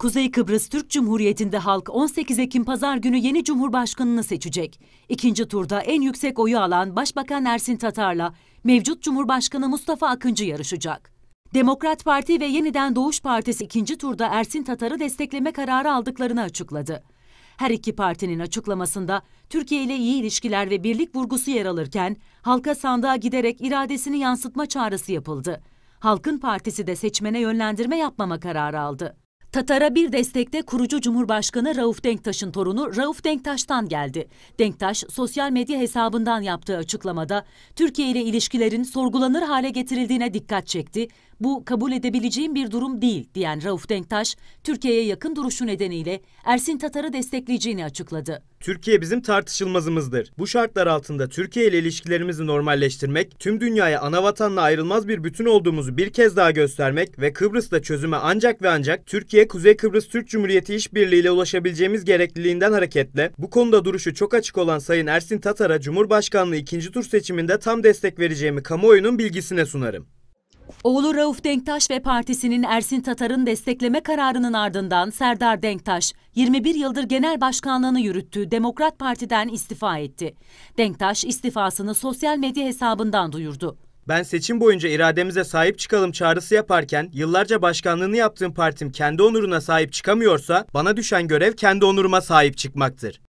Kuzey Kıbrıs Türk Cumhuriyeti'nde halk 18 Ekim pazar günü yeni cumhurbaşkanını seçecek. İkinci turda en yüksek oyu alan Başbakan Ersin Tatar'la mevcut Cumhurbaşkanı Mustafa Akıncı yarışacak. Demokrat Parti ve Yeniden Doğuş Partisi ikinci turda Ersin Tatar'ı destekleme kararı aldıklarını açıkladı. Her iki partinin açıklamasında Türkiye ile iyi ilişkiler ve birlik vurgusu yer alırken halka sandığa giderek iradesini yansıtma çağrısı yapıldı. Halkın Partisi de seçmene yönlendirme yapmama kararı aldı. Tatar'a bir destekte kurucu Cumhurbaşkanı Rauf Denktaş'ın torunu Rauf Denktaş'tan geldi. Denktaş sosyal medya hesabından yaptığı açıklamada Türkiye ile ilişkilerin sorgulanır hale getirildiğine dikkat çekti bu kabul edebileceğim bir durum değil diyen Rauf Denktaş, Türkiye'ye yakın duruşu nedeniyle Ersin Tatar'ı destekleyeceğini açıkladı. Türkiye bizim tartışılmazımızdır. Bu şartlar altında Türkiye ile ilişkilerimizi normalleştirmek, tüm dünyaya ana vatanla ayrılmaz bir bütün olduğumuzu bir kez daha göstermek ve Kıbrıs'ta çözüme ancak ve ancak Türkiye Kuzey Kıbrıs Türk Cumhuriyeti İşbirliği ile ulaşabileceğimiz gerekliliğinden hareketle bu konuda duruşu çok açık olan Sayın Ersin Tatar'a Cumhurbaşkanlığı ikinci tur seçiminde tam destek vereceğimi kamuoyunun bilgisine sunarım. Oğlu Rauf Denktaş ve partisinin Ersin Tatar'ın destekleme kararının ardından Serdar Denktaş, 21 yıldır genel başkanlığını yürüttüğü Demokrat Parti'den istifa etti. Denktaş istifasını sosyal medya hesabından duyurdu. Ben seçim boyunca irademize sahip çıkalım çağrısı yaparken yıllarca başkanlığını yaptığım partim kendi onuruna sahip çıkamıyorsa bana düşen görev kendi onuruma sahip çıkmaktır.